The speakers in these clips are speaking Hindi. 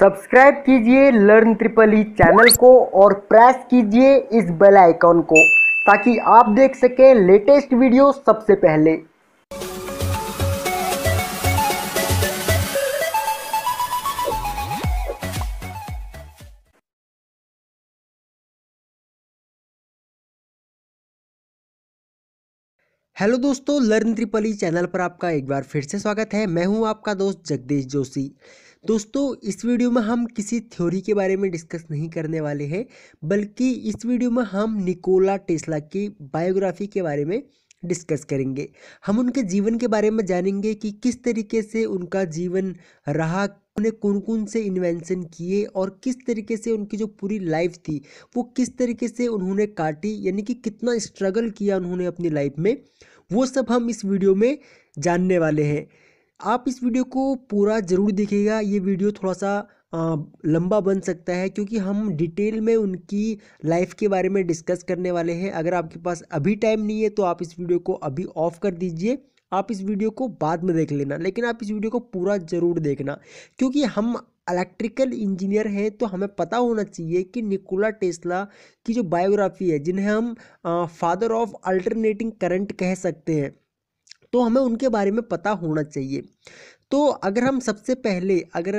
सब्सक्राइब कीजिए लर्न ट्रिपल ई चैनल को और प्रेस कीजिए इस बेल आइकॉन को ताकि आप देख सकें लेटेस्ट वीडियो सबसे पहले हेलो दोस्तों लर्न ट्रिपल ई चैनल पर आपका एक बार फिर से स्वागत है मैं हूं आपका दोस्त जगदीश जोशी दोस्तों इस वीडियो में हम किसी थ्योरी के बारे में डिस्कस नहीं करने वाले हैं बल्कि इस वीडियो में हम निकोला टेस्ला की बायोग्राफी के बारे में डिस्कस करेंगे हम उनके जीवन के बारे में जानेंगे कि किस तरीके से उनका जीवन रहा उन्हें कौन कौन से इन्वेंशन किए और किस तरीके से उनकी जो पूरी लाइफ थी वो किस तरीके से उन्होंने काटी यानी कि कितना स्ट्रगल किया उन्होंने अपनी लाइफ में वो सब हम इस वीडियो में जानने वाले हैं आप इस वीडियो को पूरा ज़रूर देखिएगा ये वीडियो थोड़ा सा लंबा बन सकता है क्योंकि हम डिटेल में उनकी लाइफ के बारे में डिस्कस करने वाले हैं अगर आपके पास अभी टाइम नहीं है तो आप इस वीडियो को अभी ऑफ कर दीजिए आप इस वीडियो को बाद में देख लेना लेकिन आप इस वीडियो को पूरा ज़रूर देखना क्योंकि हम इलेक्ट्रिकल इंजीनियर हैं तो हमें पता होना चाहिए कि निकोला टेस्ला की जो बायोग्राफी है जिन्हें हम फादर ऑफ अल्टरनेटिंग करंट कह सकते हैं तो हमें उनके बारे में पता होना चाहिए तो अगर हम सबसे पहले अगर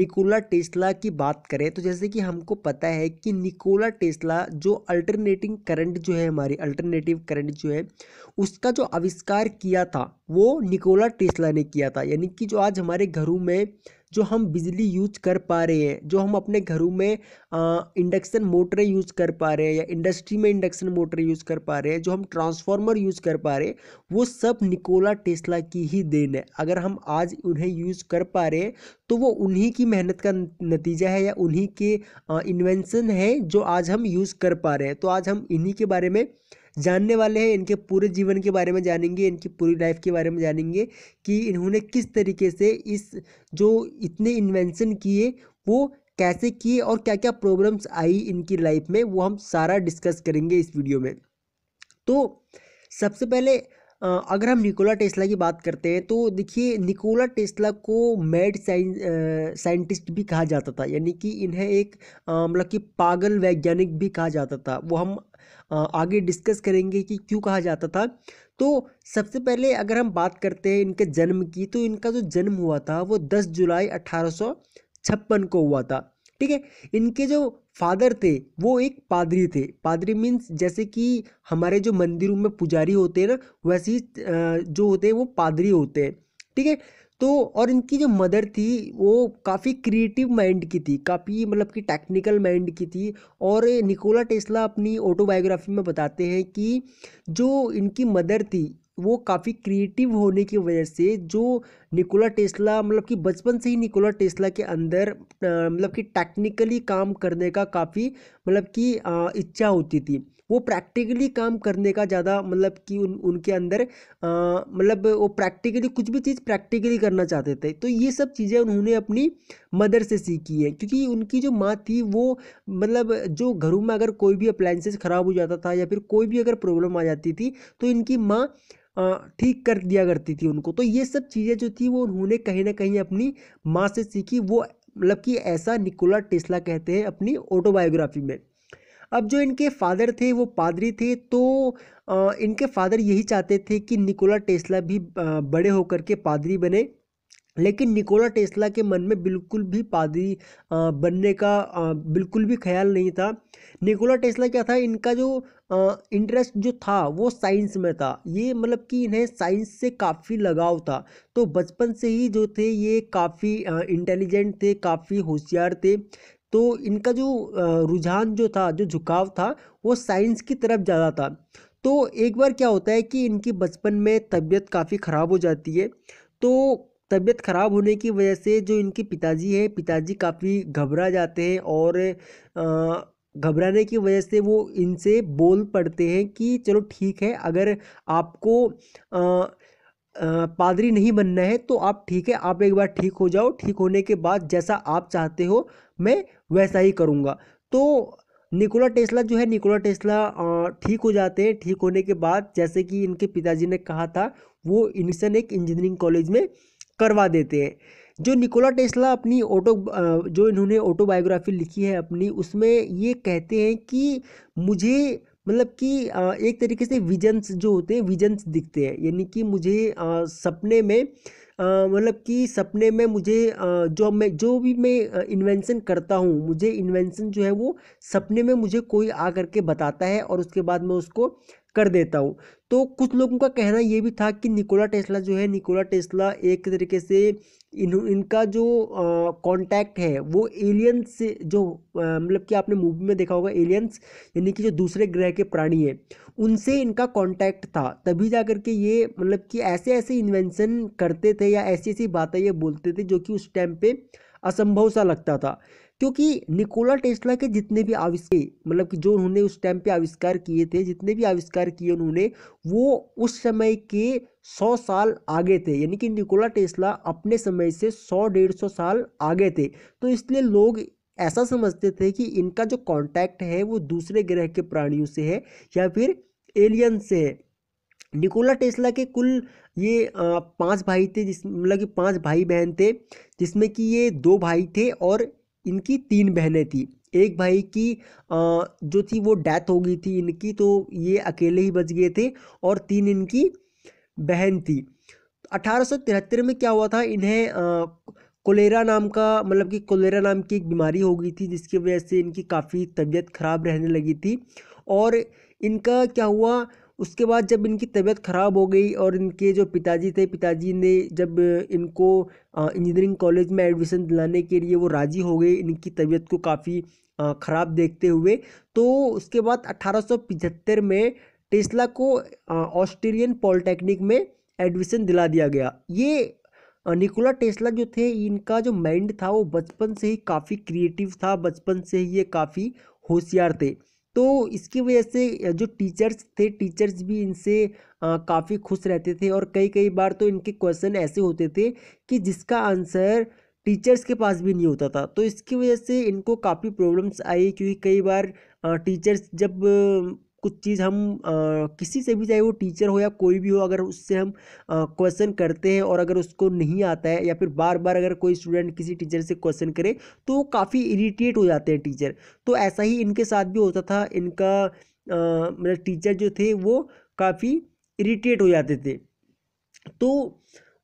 निकोला टेस्ला की बात करें तो जैसे कि हमको पता है कि निकोला टेस्ला जो अल्टरनेटिंग करंट जो है हमारी अल्टरनेटिव करंट जो है उसका जो आविष्कार किया था वो निकोला टेस्ला ने किया था यानी कि जो आज हमारे घरों में जो हम बिजली यूज कर पा रहे हैं जो हम अपने घरों में इंडक्शन मोटरें यूज कर पा रहे हैं या इंडस्ट्री में इंडक्शन मोटर यूज कर पा रहे हैं जो हम ट्रांसफार्मर यूज कर पा रहे हैं वो सब निकोला टेस्ला की ही देन है अगर हम आज उन्हें यूज कर पा रहे हैं तो वो उन्हीं की मेहनत का नतीजा है या उन्हीं के इन्वेंसन है जो आज हम यूज़ कर पा रहे हैं तो आज हम इन्हीं के बारे में जानने वाले हैं इनके पूरे जीवन के बारे में जानेंगे इनकी पूरी लाइफ के बारे में जानेंगे कि इन्होंने किस तरीके से इस जो इतने इन्वेंशन किए वो कैसे किए और क्या क्या प्रॉब्लम्स आई इनकी लाइफ में वो हम सारा डिस्कस करेंगे इस वीडियो में तो सबसे पहले अगर हम निकोला टेस्ला की बात करते हैं तो देखिए निकोला टेस्ला को मैड साइंटिस्ट भी कहा जाता था यानी कि इन्हें एक मतलब कि पागल वैज्ञानिक भी कहा जाता था वो हम आगे डिस्कस करेंगे कि क्यों कहा जाता था तो सबसे पहले अगर हम बात करते हैं इनके जन्म की तो इनका जो जन्म हुआ था वो 10 जुलाई अठारह को हुआ था ठीक है इनके जो फादर थे वो एक पादरी थे पादरी मीन्स जैसे कि हमारे जो मंदिरों में पुजारी होते हैं ना वैसे ही जो होते हैं वो पादरी होते हैं ठीक है तो और इनकी जो मदर थी वो काफ़ी क्रिएटिव माइंड की थी काफ़ी मतलब कि टेक्निकल माइंड की थी और निकोला टेस्ला अपनी ऑटोबायोग्राफी में बताते हैं कि जो इनकी मदर थी वो काफ़ी क्रिएटिव होने की वजह से जो निकोला टेस्ला मतलब कि बचपन से ही निकोला टेस्ला के अंदर मतलब कि टेक्निकली काम करने का काफ़ी मतलब कि इच्छा होती थी वो प्रैक्टिकली काम करने का ज़्यादा मतलब कि उन उनके अंदर मतलब वो प्रैक्टिकली कुछ भी चीज़ प्रैक्टिकली करना चाहते थे तो ये सब चीज़ें उन्होंने अपनी मदर से सीखी है क्योंकि उनकी जो माँ थी वो मतलब जो घरों में अगर कोई भी अप्लाइंसेस ख़राब हो जाता था या फिर कोई भी अगर प्रॉब्लम आ जाती थी तो इनकी माँ ठीक कर दिया करती थी उनको तो ये सब चीज़ें जो थी वो उन्होंने कहीं ना कहीं अपनी माँ से सीखी वो मतलब कि ऐसा निकोला टेस्ला कहते हैं अपनी ऑटोबायोग्राफी में अब जो इनके फादर थे वो पादरी थे तो इनके फादर यही चाहते थे कि निकोला टेस्ला भी बड़े होकर के पादरी बने लेकिन निकोला टेस्ला के मन में बिल्कुल भी पादरी बनने का बिल्कुल भी ख्याल नहीं था निकोला टेस्ला क्या था इनका जो इंटरेस्ट जो था वो साइंस में था ये मतलब कि इन्हें साइंस से काफ़ी लगाव था तो बचपन से ही जो थे ये काफ़ी इंटेलिजेंट थे काफ़ी होशियार थे तो इनका जो रुझान जो था जो झुकाव था वो साइंस की तरफ ज़्यादा था तो एक बार क्या होता है कि इनकी बचपन में तबीयत काफ़ी ख़राब हो जाती है तो तबीयत ख़राब होने की वजह से जो इनके पिताजी हैं पिताजी काफ़ी घबरा जाते हैं और घबराने की वजह से वो इनसे बोल पड़ते हैं कि चलो ठीक है अगर आपको आ, पादरी नहीं बनना है तो आप ठीक है आप एक बार ठीक हो जाओ ठीक होने के बाद जैसा आप चाहते हो मैं वैसा ही करूँगा तो निकोला टेस्ला जो है निकोला टेस्ला ठीक हो जाते हैं ठीक होने के बाद जैसे कि इनके पिताजी ने कहा था वो इनसन एक इंजीनियरिंग कॉलेज में करवा देते हैं जो निकोला टेस्ला अपनी ऑटो जो इन्होंने ऑटोबायोग्राफी लिखी है अपनी उसमें ये कहते हैं कि मुझे मतलब कि एक तरीके से विजन्स जो होते हैं विजन्स दिखते हैं यानी कि मुझे सपने में मतलब कि सपने में मुझे जो मैं जो भी मैं इन्वेंशन करता हूँ मुझे इन्वेंशन जो है वो सपने में मुझे कोई आ करके बताता है और उसके बाद मैं उसको कर देता हूँ तो कुछ लोगों का कहना ये भी था कि निकोला टेस्ला जो है निकोला टेस्ला एक तरीके से इन इनका जो कांटेक्ट है वो एलियंस से जो मतलब कि आपने मूवी में देखा होगा एलियंस यानी कि जो दूसरे ग्रह के प्राणी हैं उनसे इनका कांटेक्ट था तभी जा करके ये मतलब कि ऐसे ऐसे इन्वेंशन करते थे या ऐसी ऐसी बातें ये बोलते थे जो कि उस टाइम पे असंभव सा लगता था क्योंकि निकोला टेस्ला के जितने भी आविष्कार मतलब कि जो उन्होंने उस टाइम पे आविष्कार किए थे जितने भी आविष्कार किए उन्होंने वो उस समय के सौ साल आगे थे यानी कि निकोला टेस्ला अपने समय से सौ डेढ़ सौ साल आगे थे तो इसलिए लोग ऐसा समझते थे कि इनका जो कॉन्टैक्ट है वो दूसरे ग्रह के प्राणियों से है या फिर एलियन से है निकोला टेस्ला के कुल ये पांच भाई थे जिस मतलब कि पांच भाई बहन थे जिसमें कि ये दो भाई थे और इनकी तीन बहनें थी एक भाई की जो थी वो डेथ हो गई थी इनकी तो ये अकेले ही बच गए थे और तीन इनकी बहन थी अठारह में क्या हुआ था इन्हें कोलेरा नाम का मतलब कि कोलेरा नाम की एक बीमारी हो गई थी जिसकी वजह से इनकी काफ़ी तबीयत खराब रहने लगी थी और इनका क्या हुआ उसके बाद जब इनकी तबीयत ख़राब हो गई और इनके जो पिताजी थे पिताजी ने जब इनको इंजीनियरिंग कॉलेज में एडमिशन दिलाने के लिए वो राज़ी हो गए इनकी तबीयत को काफ़ी ख़राब देखते हुए तो उसके बाद अट्ठारह में टेस्ला को ऑस्ट्रेलियन पॉलिटेक्निक में एडमिशन दिला दिया गया ये निकोला टेस्ला जो थे इनका जो माइंड था वो बचपन से ही काफ़ी क्रिएटिव था बचपन से ही ये काफ़ी होशियार थे तो इसकी वजह से जो टीचर्स थे टीचर्स भी इनसे काफ़ी खुश रहते थे और कई कई बार तो इनके क्वेश्चन ऐसे होते थे कि जिसका आंसर टीचर्स के पास भी नहीं होता था तो इसकी वजह से इनको काफ़ी प्रॉब्लम्स आई क्योंकि कई बार टीचर्स जब कुछ चीज़ हम आ, किसी से भी चाहे वो टीचर हो या कोई भी हो अगर उससे हम क्वेश्चन करते हैं और अगर उसको नहीं आता है या फिर बार बार अगर कोई स्टूडेंट किसी टीचर से क्वेश्चन करे तो वो काफ़ी इरीटेट हो जाते हैं टीचर तो ऐसा ही इनके साथ भी होता था इनका मतलब टीचर जो थे वो काफ़ी इरीटेट हो जाते थे तो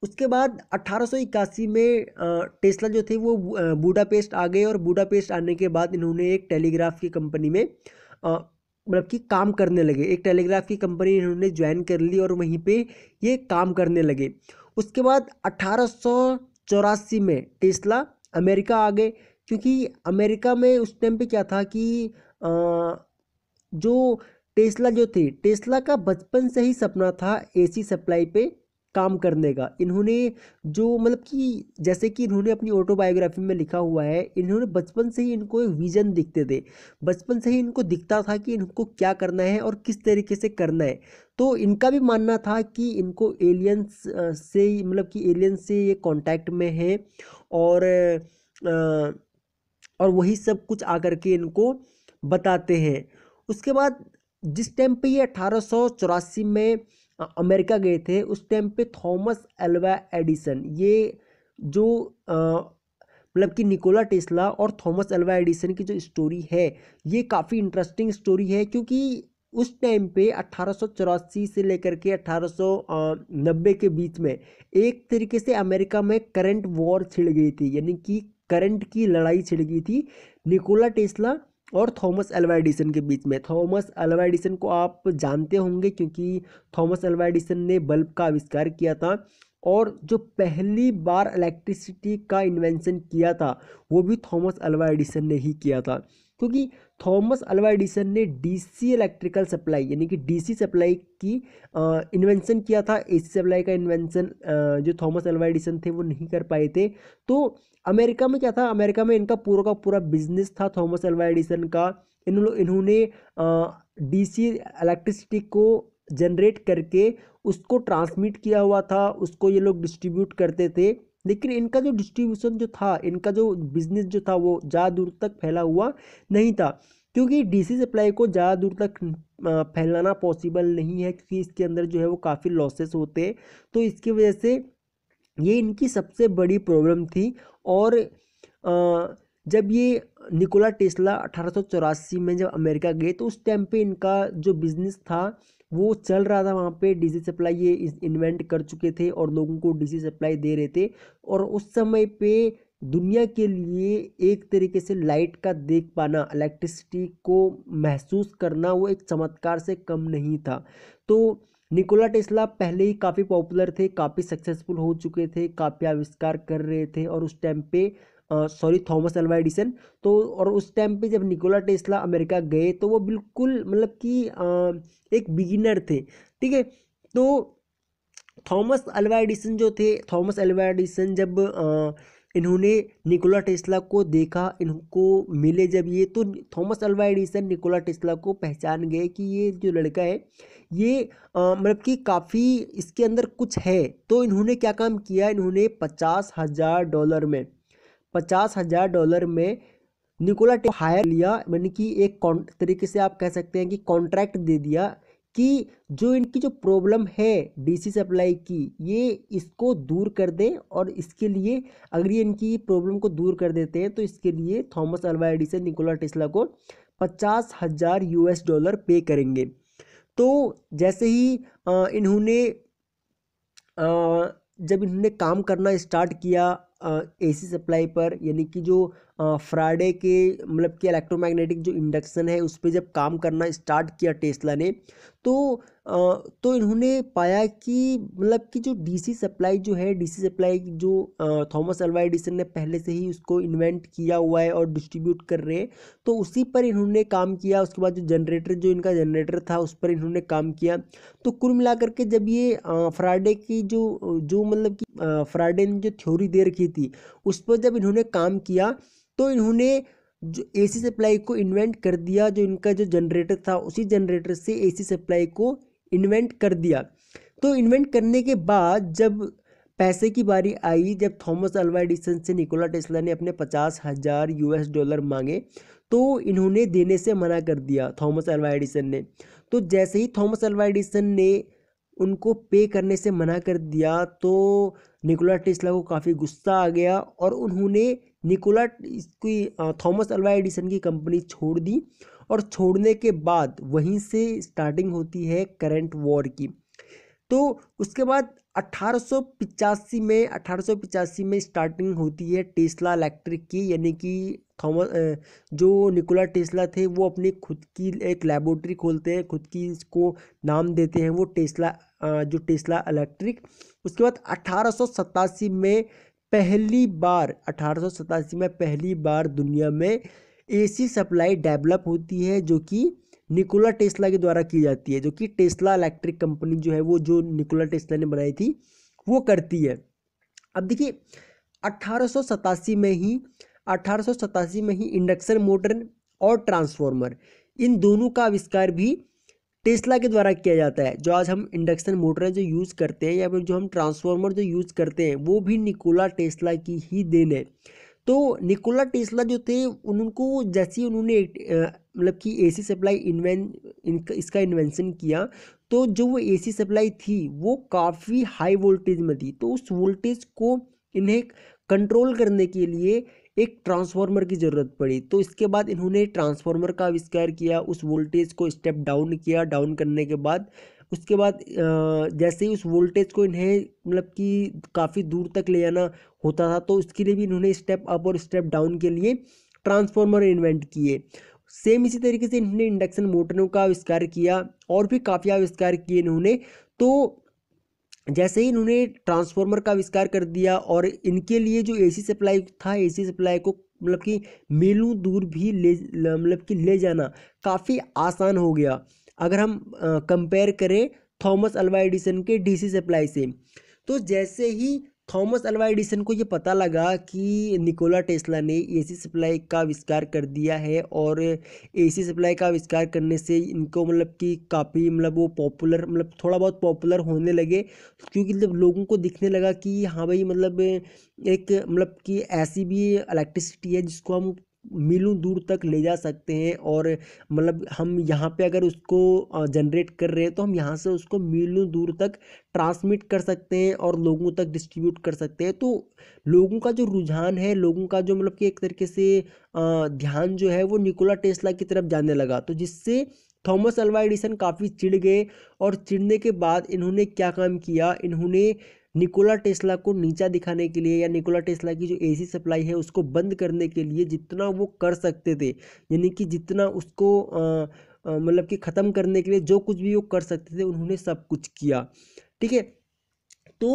उसके बाद अट्ठारह में टेस्ला जो थे वो बूढ़ा आ गए और बूढ़ा आने के बाद इन्होंने एक टेलीग्राफ की कंपनी में मतलब कि काम करने लगे एक टेलीग्राफ की कंपनी इन्होंने ज्वाइन कर ली और वहीं पे ये काम करने लगे उसके बाद अठारह में टेस्ला अमेरिका आ गए क्योंकि अमेरिका में उस टाइम पे क्या था कि आ, जो टेस्ला जो थे टेस्ला का बचपन से ही सपना था एसी सप्लाई पे काम करने का इन्होंने जो मतलब कि जैसे कि इन्होंने अपनी ऑटोबायोग्राफी में लिखा हुआ है इन्होंने बचपन से ही इनको एक विज़न दिखते थे बचपन से ही इनको दिखता था कि इनको क्या करना है और किस तरीके से करना है तो इनका भी मानना था कि इनको एलियंस से मतलब कि एलियंस से ये कांटेक्ट में है और और वही सब कुछ आकर के इनको बताते हैं उसके बाद जिस टाइम पे ये अठारह में अमेरिका गए थे उस टाइम पे थॉमस एल्वा एडिसन ये जो मतलब कि निकोला टेस्ला और थॉमस एल्वा एडिसन की जो स्टोरी है ये काफ़ी इंटरेस्टिंग स्टोरी है क्योंकि उस टाइम पे अट्ठारह से लेकर के अट्ठारह के बीच में एक तरीके से अमेरिका में करंट वॉर छिड़ गई थी यानी कि करंट की लड़ाई छिड़ गई थी निकोला टेस्ला और थॉमस एल्वा एडिसन के बीच में थॉमस एल्वा एडिसन को आप जानते होंगे क्योंकि थॉमस एल्वा एडिसन ने बल्ब का आविष्कार किया था और जो पहली बार इलेक्ट्रिसिटी का इन्वेंशन किया था वो भी थॉमस एल्वा एडिसन ने ही किया था क्योंकि थॉमस अल्वा एडिसन ने डीसी इलेक्ट्रिकल सप्लाई यानी कि डीसी सप्लाई की इन्वेंशन किया था एसी सप्लाई का इन्वेंशन जो थॉमस अल्वा एडिसन थे वो नहीं कर पाए थे तो अमेरिका में क्या था अमेरिका में इनका पूरा का पूरा बिजनेस था थॉमस अल्वा एडिसन का इन इन्होंने डीसी इलेक्ट्रिसिटी को जनरेट करके उसको ट्रांसमिट किया हुआ था उसको ये लोग डिस्ट्रीब्यूट करते थे लेकिन इनका जो डिस्ट्रीब्यूशन जो था इनका जो बिजनेस जो था वो ज़्यादा दूर तक फैला हुआ नहीं था क्योंकि डीसी सप्लाई को ज़्यादा दूर तक फैलाना पॉसिबल नहीं है क्योंकि इसके अंदर जो है वो काफ़ी लॉसेस होते हैं तो इसकी वजह से ये इनकी सबसे बड़ी प्रॉब्लम थी और जब ये निकोला टेस्ला अठारह में जब अमेरिका गए तो उस टाइम पे इनका जो बिज़नेस था वो चल रहा था वहाँ पे डीजी सप्लाई ये इन्वेंट कर चुके थे और लोगों को डीजी सप्लाई दे रहे थे और उस समय पे दुनिया के लिए एक तरीके से लाइट का देख पाना इलेक्ट्रिसिटी को महसूस करना वो एक चमत्कार से कम नहीं था तो निकोला टेस्ला पहले ही काफ़ी पॉपुलर थे काफ़ी सक्सेसफुल हो चुके थे काफ़ी आविष्कार कर रहे थे और उस टाइम पे सॉरी थॉमस एल्वा एडिसन तो और उस टाइम पे जब निकोला टेस्ला अमेरिका गए तो वो बिल्कुल मतलब कि एक बिगिनर थे ठीक है तो थॉमस अल्वा एडिसन जो थे थॉमस अल्वा एडिसन जब आ, इन्होंने निकोला टेस्ला को देखा इनको मिले जब ये तो Thomas Alva Edison Nikola Tesla को पहचान गए कि ये जो लड़का है ये मतलब कि काफ़ी इसके अंदर कुछ है तो इन्होंने क्या काम किया इन्होंने पचास हज़ार डॉलर में पचास हज़ार डॉलर में निकोला टेप हायर लिया यानी कि एक तरीके से आप कह सकते हैं कि कॉन्ट्रैक्ट दे दिया कि जो इनकी जो प्रॉब्लम है डीसी सप्लाई की ये इसको दूर कर दें और इसके लिए अगर ये इनकी प्रॉब्लम को दूर कर देते हैं तो इसके लिए थॉमस अल्वा से निकोला टेस्ला को पचास हज़ार यूएस डॉलर पे करेंगे तो जैसे ही इन्होंने जब इन्होंने काम करना स्टार्ट किया एसी सप्लाई पर यानी कि जो फ्राइडे के मतलब कि इलेक्ट्रोमैग्नेटिक जो इंडक्शन है उस पर जब काम करना स्टार्ट किया टेस्ला ने तो तो इन्होंने पाया कि मतलब कि जो डीसी सप्लाई जो है डीसी सप्लाई जो थॉमस अल्वा एडिसन ने पहले से ही उसको इन्वेंट किया हुआ है और डिस्ट्रीब्यूट कर रहे हैं तो उसी पर इन्होंने काम किया उसके बाद जो जनरेटर जो इनका जनरेटर था उस पर इन्होंने काम किया तो कुल मिलाकर के जब ये फ्राइडे की जो जो मतलब कि फ्राइडे ने जो थ्योरी दे रखी थी उस पर जब इन्होंने काम किया तो इन्होंने जो ए सी सप्लाई को इन्वेंट कर दिया जो इनका जो जनरेटर था उसी जनरेटर से ए सी सप्लाई को इन्वेंट कर दिया तो इन्वेंट करने के बाद जब पैसे की बारी आई जब थॉमस अल्वा एडिसन से निकोला टेस्ला ने अपने पचास हज़ार यूएस डॉलर मांगे तो इन्होंने देने से मना कर दिया थॉमस अल्वा एडिसन ने तो जैसे ही थॉमस अल्वा एडिसन ने उनको पे करने से मना कर दिया तो निकोला टेस्ला को काफ़ी गुस्सा आ गया और उन्होंने निकोला की थॉमस अल्वा एडिसन की कंपनी छोड़ दी और छोड़ने के बाद वहीं से स्टार्टिंग होती है करंट वॉर की तो उसके बाद 1885 में 1885 में स्टार्टिंग होती है टेस्ला इलेक्ट्रिक की यानी कि थॉमस जो निकोला टेस्ला थे वो अपनी खुद की एक लेबोरेटरी खोलते हैं खुद की इसको नाम देते हैं वो टेस्ला जो टेस्ला इलेक्ट्रिक उसके बाद अठारह में पहली बार अठारह में पहली बार दुनिया में एसी सप्लाई डेवलप होती है जो कि निकोला टेस्ला के द्वारा की जाती है जो कि टेस्ला इलेक्ट्रिक कंपनी जो है वो जो निकोला टेस्ला ने बनाई थी वो करती है अब देखिए अठारह में ही अठारह में ही इंडक्शन मोटर और ट्रांसफॉर्मर इन दोनों का आविष्कार भी टेस्ला के द्वारा किया जाता है जो आज हम इंडक्शन मोटर जो यूज़ करते हैं या फिर जो हम ट्रांसफार्मर जो यूज़ करते हैं वो भी निकोला टेस्ला की ही देन है तो निकोला टेस्ला जो थे उनको जैसे ही उन्होंने मतलब कि एसी सप्लाई इन्वें इनका इसका इन्वेंशन किया तो जो वो एसी सप्लाई थी वो काफ़ी हाई वोल्टेज में थी तो उस वोल्टेज को इन्हें कंट्रोल करने के लिए एक ट्रांसफार्मर की ज़रूरत पड़ी तो इसके बाद इन्होंने ट्रांसफार्मर का आविष्कार किया उस वोल्टेज को स्टेप डाउन किया डाउन करने के बाद उसके बाद जैसे ही उस वोल्टेज को इन्हें मतलब कि काफ़ी दूर तक ले जाना होता था तो उसके लिए भी इन्होंने स्टेप अप और स्टेप डाउन के लिए ट्रांसफार्मर इन्वेंट किए सेम इसी तरीके से इन्होंने इंडक्शन मोटरों का आविष्कार किया और भी काफ़ी आविष्कार किए इन्होंने तो जैसे ही इन्होंने ट्रांसफार्मर का आविष्कार कर दिया और इनके लिए जो एसी सप्लाई था एसी सप्लाई को मतलब कि मेलू दूर भी ले मतलब कि ले जाना काफ़ी आसान हो गया अगर हम कंपेयर करें थॉमस अल्वा एडिसन के डीसी सप्लाई से तो जैसे ही थॉमस अल्वा एडिसन को ये पता लगा कि निकोला टेस्ला ने एसी सप्लाई का आविष्कार कर दिया है और एसी सप्लाई का आविष्कार करने से इनको मतलब कि काफ़ी मतलब वो पॉपुलर मतलब थोड़ा बहुत पॉपुलर होने लगे क्योंकि जब लोगों को दिखने लगा कि हाँ भाई मतलब एक मतलब कि ऐसी भी इलेक्ट्रिसिटी है जिसको हम मीलों दूर तक ले जा सकते हैं और मतलब हम यहाँ पे अगर उसको जनरेट कर रहे हैं तो हम यहाँ से उसको मीलों दूर तक ट्रांसमिट कर सकते हैं और लोगों तक डिस्ट्रीब्यूट कर सकते हैं तो लोगों का जो रुझान है लोगों का जो मतलब कि एक तरीके से ध्यान जो है वो निकोला टेस्ला की तरफ जाने लगा तो जिससे थॉमस अल्वा एडिसन काफ़ी चिढ़ गए और चिढ़ने के बाद इन्होंने क्या काम किया इन्होंने निकोला टेस्ला को नीचा दिखाने के लिए या निकोला टेस्ला की जो एसी सप्लाई है उसको बंद करने के लिए जितना वो कर सकते थे यानी कि जितना उसको मतलब कि ख़त्म करने के लिए जो कुछ भी वो कर सकते थे उन्होंने सब कुछ किया ठीक है तो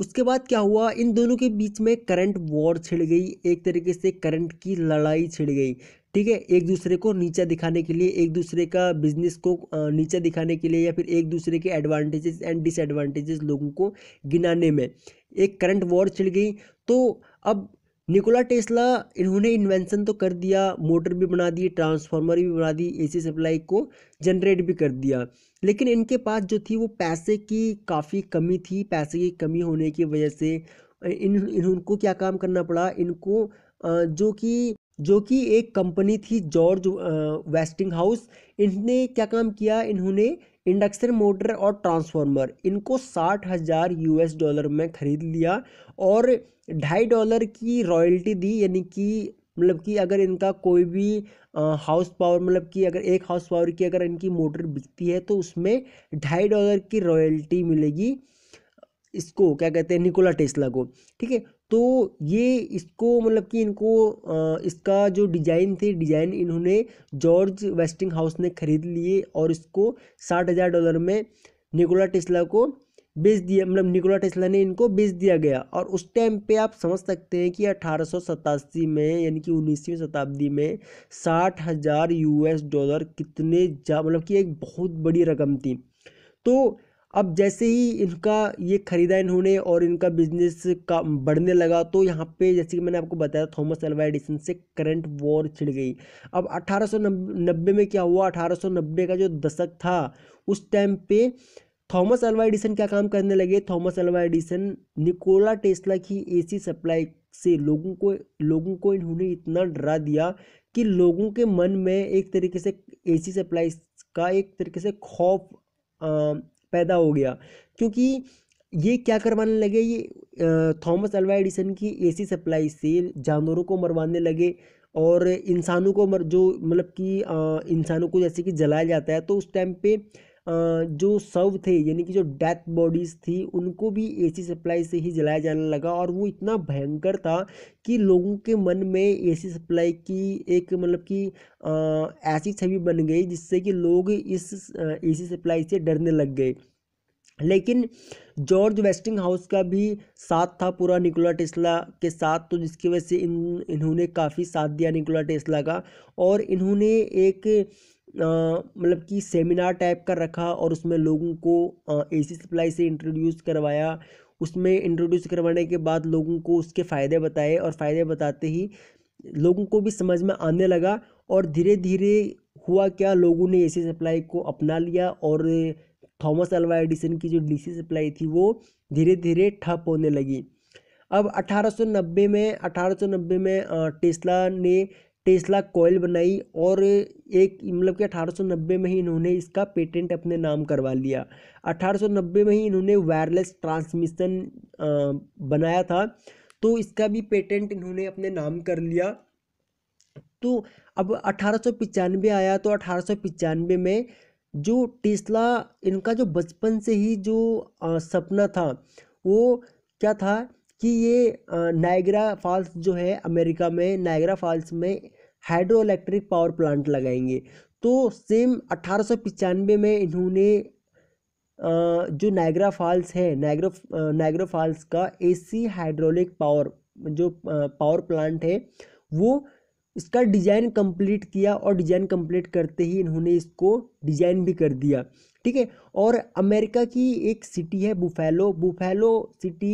उसके बाद क्या हुआ इन दोनों के बीच में करंट वॉर छिड़ गई एक तरीके से करंट की लड़ाई छिड़ गई ठीक है एक दूसरे को नीचा दिखाने के लिए एक दूसरे का बिजनेस को नीचा दिखाने के लिए या फिर एक दूसरे के एडवांटेजेस एंड डिसएडवांटेजेस लोगों को गिनाने में एक करंट वॉर छिड़ गई तो अब निकोला टेस्ला इन्होंने इन्वेंशन तो कर दिया मोटर भी बना दी ट्रांसफार्मर भी बना दी एसी सप्लाई को जनरेट भी कर दिया लेकिन इनके पास जो थी वो पैसे की काफ़ी कमी थी पैसे की कमी होने की वजह से इन इनको क्या काम करना पड़ा इनको जो कि जो कि एक कंपनी थी जॉर्ज वेस्टिंग हाउस इनने क्या काम किया इन्होंने इंडक्शन मोटर और ट्रांसफार्मर इनको साठ हज़ार यू डॉलर में ख़रीद लिया और ढाई डॉलर की रॉयल्टी दी यानी कि मतलब कि अगर इनका कोई भी हाउस पावर मतलब कि अगर एक हाउस पावर की अगर इनकी मोटर बिकती है तो उसमें ढाई डॉलर की रॉयल्टी मिलेगी इसको क्या कहते हैं निकोला टेस्ला को ठीक है तो ये इसको मतलब कि इनको इसका जो डिज़ाइन थे डिज़ाइन इन्होंने जॉर्ज वेस्टिंग हाउस ने खरीद लिए और इसको साठ हज़ार डॉलर में निकोला टेस्ला को बेच दिया मतलब निकोला टेस्ला ने इनको बेच दिया गया और उस टाइम पे आप समझ सकते हैं कि अठारह में यानी कि उन्नीसवीं शताब्दी में साठ हज़ार यूएस डॉलर कितने जा मतलब कि एक बहुत बड़ी रकम थी तो अब जैसे ही इनका ये ख़रीदा इन्होंने और इनका बिजनेस का बढ़ने लगा तो यहाँ पे जैसे कि मैंने आपको बताया थॉमस एलवा एडिसन से करंट वॉर छिड़ गई अब अठारह नब्बे में क्या हुआ अठारह नब्बे का जो दशक था उस टाइम पे थॉमस अल्वा एडिसन क्या काम करने लगे Thomas Alva Edison Nikola Tesla की ए सप्लाई से लोगों को लोगों को इन्होंने इतना डरा दिया कि लोगों के मन में एक तरीके से ए सप्लाई का एक तरीके से खौफ पैदा हो गया क्योंकि ये क्या करवाने लगे ये थॉमस अल्वा एडिसन की एसी सप्लाई से जानवरों को मरवाने लगे और इंसानों को मर जो मतलब कि इंसानों को जैसे कि जलाया जाता है तो उस टाइम पे जो शव थे यानी कि जो डेथ बॉडीज़ थी उनको भी एसी सप्लाई से ही जलाया जाने लगा और वो इतना भयंकर था कि लोगों के मन में एसी सप्लाई की एक मतलब कि ऐसी छवि बन गई जिससे कि लोग इस एसी सप्लाई से डरने लग गए लेकिन जॉर्ज वेस्टिंग हाउस का भी साथ था पूरा निकोला टेस्ला के साथ तो जिसकी वजह से इन इन्होंने काफ़ी साथ दिया निकोला टेस्ला का और इन्होंने एक मतलब कि सेमिनार टाइप का रखा और उसमें लोगों को ए सी सप्लाई से इंट्रोड्यूस करवाया उसमें इंट्रोड्यूस करवाने के बाद लोगों को उसके फ़ायदे बताए और फ़ायदे बताते ही लोगों को भी समझ में आने लगा और धीरे धीरे हुआ क्या लोगों ने ए सी सप्लाई को अपना लिया और थॉमस अल्वा एडिसन की जो डी सी सप्लाई थी वो धीरे धीरे ठप होने लगी अब 1890 में 1890 में टेस्ला ने टेस्ला कोयल बनाई और एक मतलब कि 1890 में ही इन्होंने इसका पेटेंट अपने नाम करवा लिया 1890 में ही इन्होंने वायरलेस ट्रांसमिशन बनाया था तो इसका भी पेटेंट इन्होंने अपने नाम कर लिया तो अब अठारह आया तो अठारह में जो टेस्ला इनका जो बचपन से ही जो आ, सपना था वो क्या था कि ये नाइगरा फॉल्स जो है अमेरिका में नायगरा फॉल्स में हाइड्रो इलेक्ट्रिक पावर प्लांट लगाएंगे तो सेम अट्ठारह में इन्होंने जो नाइगरा फॉल्स है नायगरा नायगरा फॉल्स का एसी हाइड्रोलिक पावर जो पावर प्लांट है वो इसका डिज़ाइन कंप्लीट किया और डिज़ाइन कंप्लीट करते ही इन्होंने इसको डिज़ाइन भी कर दिया ठीक है और अमेरिका की एक सिटी है बुफेलो बुफेलो सिटी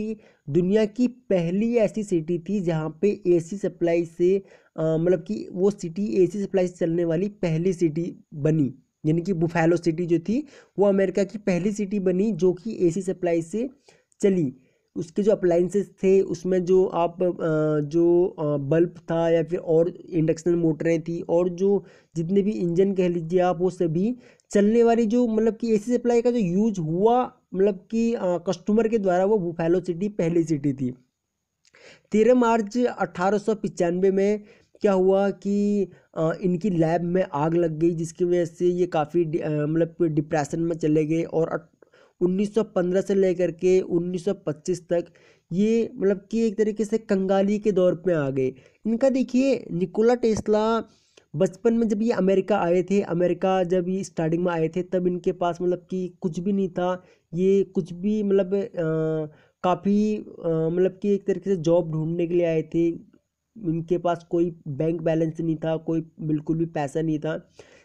दुनिया की पहली ऐसी सिटी थी जहाँ पे एसी सप्लाई से मतलब कि वो सिटी एसी सप्लाई से चलने वाली पहली सिटी बनी यानी कि बुफेलो सिटी जो थी वो अमेरिका की पहली सिटी बनी जो कि एसी सप्लाई से चली उसके जो अप्लाइंसेस थे उसमें जो आप जो बल्ब था या फिर और इंडक्शन मोटरें थी और जो जितने भी इंजन कह लीजिए आप वो सभी चलने वाली जो मतलब कि एसी सप्लाई का जो यूज हुआ मतलब कि कस्टमर के द्वारा वो बुफेलो सिटी पहली सिटी थी तेरह मार्च अट्ठारह में क्या हुआ कि आ, इनकी लैब में आग लग गई जिसकी वजह से ये काफ़ी मतलब डिप्रेशन में चले गए और 1915 से लेकर के 1925 तक ये मतलब कि एक तरीके से कंगाली के दौर पे आ गए इनका देखिए निकोला टेस्ला बचपन में जब ये अमेरिका आए थे अमेरिका जब ये स्टार्टिंग में आए थे तब इनके पास मतलब कि कुछ भी नहीं था ये कुछ भी मतलब काफ़ी मतलब कि एक तरीके से जॉब ढूंढने के लिए आए थे इनके पास कोई बैंक बैलेंस नहीं था कोई बिल्कुल भी पैसा नहीं था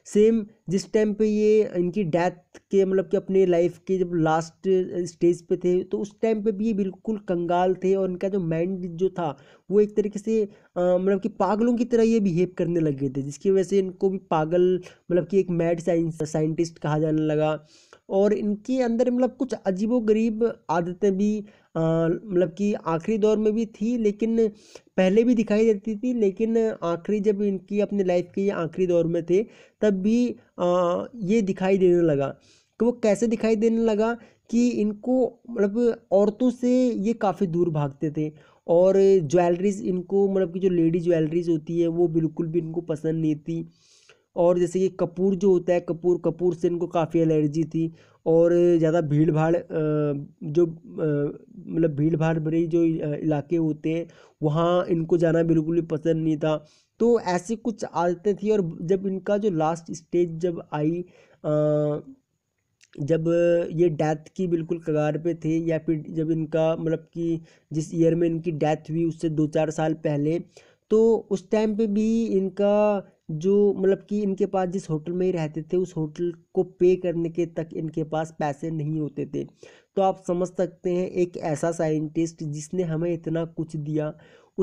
सेम जिस टाइम पे ये इनकी डेथ के मतलब कि अपने लाइफ के जब लास्ट स्टेज पे थे तो उस टाइम पे भी ये बिल्कुल कंगाल थे और इनका जो माइंड जो था वो एक तरीके से मतलब कि पागलों की तरह ये बिहेव करने लगे थे जिसकी वजह से इनको भी पागल मतलब कि एक मैड साइंस साइंटिस्ट कहा जाने लगा और इनके अंदर मतलब कुछ अजीबो गरीब आदतें भी मतलब कि आखिरी दौर में भी थी लेकिन पहले भी दिखाई देती थी लेकिन आखिरी जब इनकी अपनी लाइफ के आखिरी दौर में थे तब भी ये दिखाई देने लगा कि वो कैसे दिखाई देने लगा कि इनको मतलब औरतों से ये काफ़ी दूर भागते थे और ज्वेलरीज़ इनको मतलब कि जो लेडी ज्वेलरीज़ होती है वो बिल्कुल भी इनको पसंद नहीं थी और जैसे कि कपूर जो होता है कपूर कपूर से इनको काफ़ी एलर्जी थी और ज़्यादा भीड़ भाड़ जो मतलब भीड़ भाड़ भरे जो इलाके होते हैं वहाँ इनको जाना बिल्कुल भी पसंद नहीं था तो ऐसी कुछ आदतें थी और जब इनका जो लास्ट स्टेज जब आई आ, जब ये डेथ की बिल्कुल कगार पे थे या फिर जब इनका मतलब कि जिस ईयर में इनकी डेथ हुई उससे दो चार साल पहले तो उस टाइम पे भी इनका जो मतलब कि इनके पास जिस होटल में ही रहते थे उस होटल को पे करने के तक इनके पास पैसे नहीं होते थे तो आप समझ सकते हैं एक ऐसा साइंटिस्ट जिसने हमें इतना कुछ दिया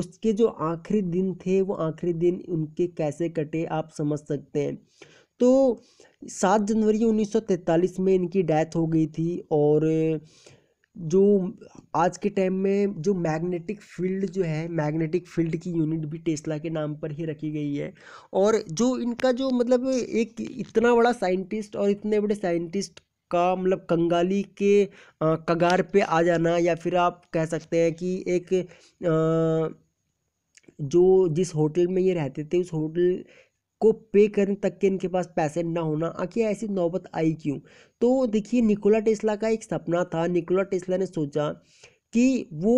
उसके जो आखिरी दिन थे वो आखिरी दिन उनके कैसे कटे आप समझ सकते हैं तो सात जनवरी 1943 में इनकी डेथ हो गई थी और जो आज के टाइम में जो मैग्नेटिक फील्ड जो है मैग्नेटिक फील्ड की यूनिट भी टेस्ला के नाम पर ही रखी गई है और जो इनका जो मतलब एक इतना बड़ा साइंटिस्ट और इतने बड़े साइंटिस्ट का मतलब कंगाली के कगार पे आ जाना या फिर आप कह सकते हैं कि एक आ, जो जिस होटल में ये रहते थे उस होटल को पे करने तक के इनके पास पैसे ना होना आखिर ऐसी नौबत आई क्यों तो देखिए निकोला टेस्ला का एक सपना था निकोला टेस्ला ने सोचा कि वो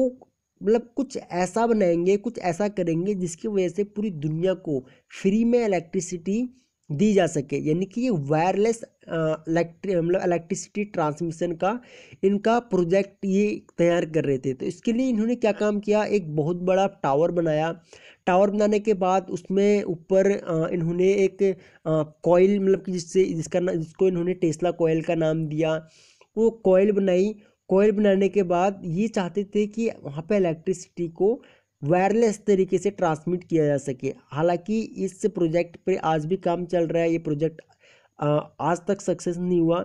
मतलब कुछ ऐसा बनाएंगे कुछ ऐसा करेंगे जिसकी वजह से पूरी दुनिया को फ्री में इलेक्ट्रिसिटी दी जा सके यानी कि ये वायरलेस इलेक्ट्रिक मतलब इलेक्ट्रिसिटी ट्रांसमिशन का इनका प्रोजेक्ट ये तैयार कर रहे थे तो इसके लिए इन्होंने क्या काम किया एक बहुत बड़ा टावर बनाया टावर बनाने के बाद उसमें ऊपर इन्होंने एक कॉयल मतलब कि जिससे जिसका जिसको इन्होंने टेस्ला कॉयल का नाम दिया वो कॉयल बनाई कॉयल बनाने के बाद ये चाहते थे कि वहाँ पे इलेक्ट्रिसिटी को वायरलेस तरीके से ट्रांसमिट किया जा सके हालांकि इस प्रोजेक्ट पर आज भी काम चल रहा है ये प्रोजेक्ट आज तक सक्सेस नहीं हुआ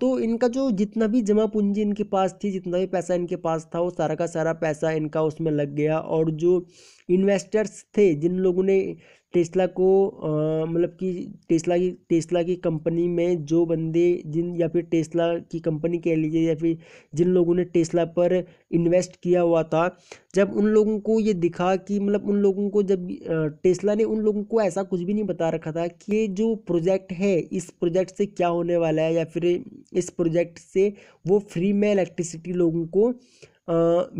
तो इनका जो जितना भी जमा पूंजी इनके पास थी जितना भी पैसा इनके पास था वो सारा का सारा पैसा इनका उसमें लग गया और जो इन्वेस्टर्स थे जिन लोगों ने टेस्ला को मतलब कि टेस्ला की टेस्ला की कंपनी में जो बंदे जिन या फिर टेस्ला की कंपनी कह लीजिए या फिर जिन लोगों ने टेस्ला पर इन्वेस्ट किया हुआ था जब उन लोगों को ये दिखा कि मतलब उन लोगों को जब टेस्ला ने उन लोगों को ऐसा कुछ भी नहीं बता रखा था कि ये जो प्रोजेक्ट है इस प्रोजेक्ट से क्या होने वाला है या फिर इस प्रोजेक्ट से वो फ्री में इलेक्ट्रिसिटी लोगों को आ,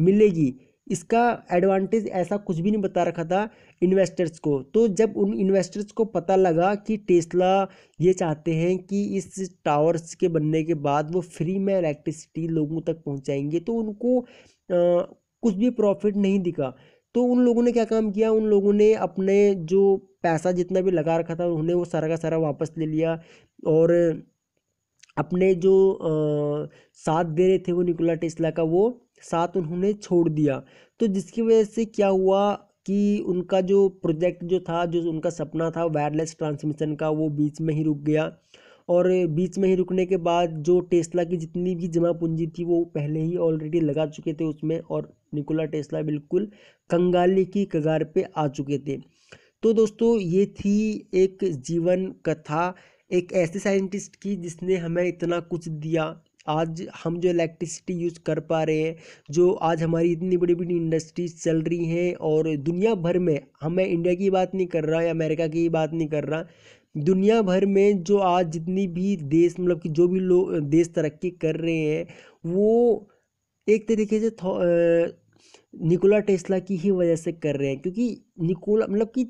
मिलेगी इसका एडवांटेज ऐसा कुछ भी नहीं बता रखा था इन्वेस्टर्स को तो जब उन इन्वेस्टर्स को पता लगा कि टेस्ला ये चाहते हैं कि इस टावर्स के बनने के बाद वो फ्री में इलेक्ट्रिसिटी लोगों तक पहुंचाएंगे तो उनको आ, कुछ भी प्रॉफिट नहीं दिखा तो उन लोगों ने क्या काम किया उन लोगों ने अपने जो पैसा जितना भी लगा रखा था उन्होंने वो सारा का सारा वापस ले लिया और अपने जो आ, साथ दे रहे थे वो निकोला टेस्ला का वो साथ उन्होंने छोड़ दिया तो जिसकी वजह से क्या हुआ कि उनका जो प्रोजेक्ट जो था जो उनका सपना था वायरलेस ट्रांसमिशन का वो बीच में ही रुक गया और बीच में ही रुकने के बाद जो टेस्ला की जितनी भी जमा पूंजी थी वो पहले ही ऑलरेडी लगा चुके थे उसमें और निकोला टेस्ला बिल्कुल कंगाली की कगार पे आ चुके थे तो दोस्तों ये थी एक जीवन कथा एक ऐसे साइंटिस्ट की जिसने हमें इतना कुछ दिया आज हम जो इलेक्ट्रिसिटी यूज़ कर पा रहे हैं जो आज हमारी इतनी बड़ी बड़ी इंडस्ट्रीज चल रही हैं और दुनिया भर में हमें हाँ, इंडिया की बात नहीं कर रहा या अमेरिका की बात नहीं कर रहा दुनिया भर में जो आज जितनी भी देश मतलब कि जो भी लोग देश तरक्की कर रहे हैं वो एक तरीके से निकोला टेस्ला की ही वजह से कर रहे हैं क्योंकि निकोला मतलब कि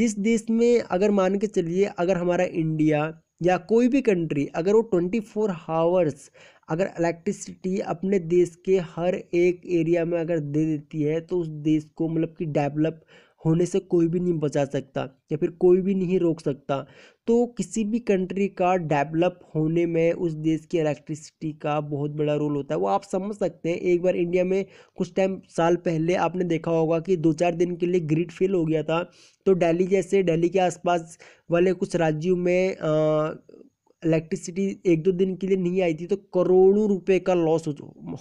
जिस देश में अगर मान के चलिए अगर हमारा इंडिया या कोई भी कंट्री अगर वो ट्वेंटी फोर हावर्स अगर इलेक्ट्रिसिटी अपने देश के हर एक एरिया में अगर दे देती है तो उस देश को मतलब कि डेवलप होने से कोई भी नहीं बचा सकता या फिर कोई भी नहीं रोक सकता तो किसी भी कंट्री का डेवलप होने में उस देश की इलेक्ट्रिसिटी का बहुत बड़ा रोल होता है वो आप समझ सकते हैं एक बार इंडिया में कुछ टाइम साल पहले आपने देखा होगा कि दो चार दिन के लिए ग्रिड फेल हो गया था तो दिल्ली जैसे दिल्ली के आसपास वाले कुछ राज्यों में आ, इलेक्ट्रिसिटी एक दो दिन के लिए नहीं आई थी तो करोड़ों रुपए का लॉस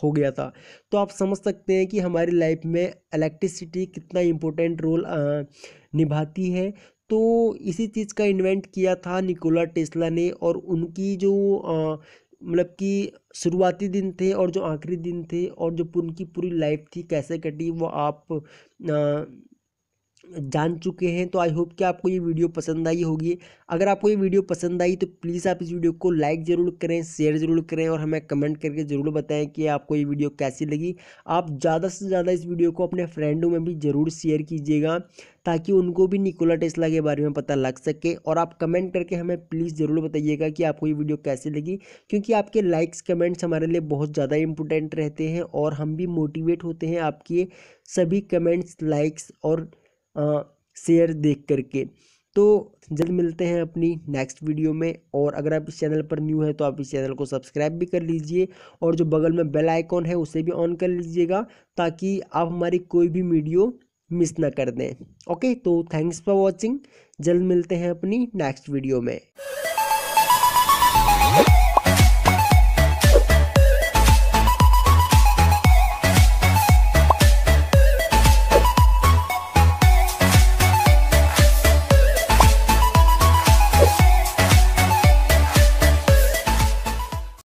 हो गया था तो आप समझ सकते हैं कि हमारी लाइफ में इलेक्ट्रिसिटी कितना इम्पोर्टेंट रोल निभाती है तो इसी चीज़ का इन्वेंट किया था निकोला टेस्ला ने और उनकी जो मतलब कि शुरुआती दिन थे और जो आखिरी दिन थे और जो उनकी पूरी लाइफ थी कैसे कटी वो आप आ, जान चुके हैं तो आई होप कि आपको ये वीडियो पसंद आई होगी अगर आपको ये वीडियो पसंद आई तो प्लीज़ आप इस वीडियो को लाइक ज़रूर करें शेयर ज़रूर करें और हमें कमेंट करके ज़रूर बताएं कि आपको ये वीडियो कैसी लगी आप ज़्यादा से ज़्यादा इस वीडियो को अपने फ्रेंडों में भी ज़रूर शेयर कीजिएगा ताकि उनको भी निकोला टेस्ला के बारे में पता लग सके और आप कमेंट करके हमें प्लीज़ ज़रूर बताइएगा कि आपको ये वीडियो कैसी लगी क्योंकि आपके लाइक्स कमेंट्स हमारे लिए बहुत ज़्यादा इंपॉर्टेंट रहते हैं और हम भी मोटिवेट होते हैं आपके सभी कमेंट्स लाइक्स और शेयर देख करके तो जल्द मिलते हैं अपनी नेक्स्ट वीडियो में और अगर आप इस चैनल पर न्यू हैं तो आप इस चैनल को सब्सक्राइब भी कर लीजिए और जो बगल में बेल आइकॉन है उसे भी ऑन कर लीजिएगा ताकि आप हमारी कोई भी वीडियो मिस ना कर दें ओके तो थैंक्स फॉर वॉचिंग जल्द मिलते हैं अपनी नेक्स्ट वीडियो में